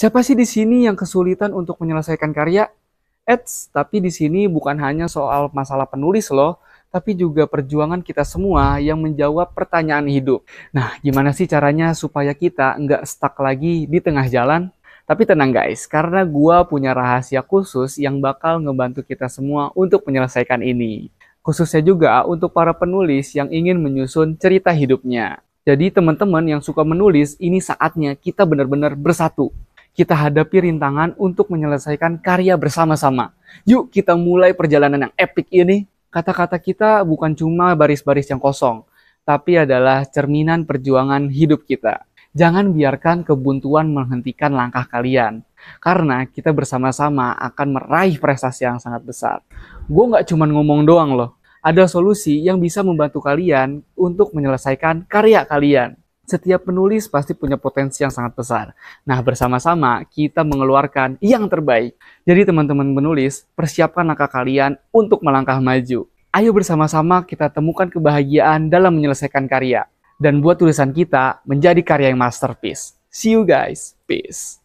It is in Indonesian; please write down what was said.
Siapa sih di sini yang kesulitan untuk menyelesaikan karya? Eits, tapi di sini bukan hanya soal masalah penulis loh, tapi juga perjuangan kita semua yang menjawab pertanyaan hidup. Nah, gimana sih caranya supaya kita nggak stuck lagi di tengah jalan? Tapi tenang guys, karena gua punya rahasia khusus yang bakal ngebantu kita semua untuk menyelesaikan ini. Khususnya juga untuk para penulis yang ingin menyusun cerita hidupnya. Jadi teman-teman yang suka menulis, ini saatnya kita benar-benar bersatu kita hadapi rintangan untuk menyelesaikan karya bersama-sama. Yuk kita mulai perjalanan yang epic ini. Kata-kata kita bukan cuma baris-baris yang kosong, tapi adalah cerminan perjuangan hidup kita. Jangan biarkan kebuntuan menghentikan langkah kalian. Karena kita bersama-sama akan meraih prestasi yang sangat besar. Gue nggak cuma ngomong doang loh. Ada solusi yang bisa membantu kalian untuk menyelesaikan karya kalian. Setiap penulis pasti punya potensi yang sangat besar. Nah, bersama-sama kita mengeluarkan yang terbaik. Jadi teman-teman penulis, persiapkan langkah kalian untuk melangkah maju. Ayo bersama-sama kita temukan kebahagiaan dalam menyelesaikan karya. Dan buat tulisan kita menjadi karya yang masterpiece. See you guys. Peace.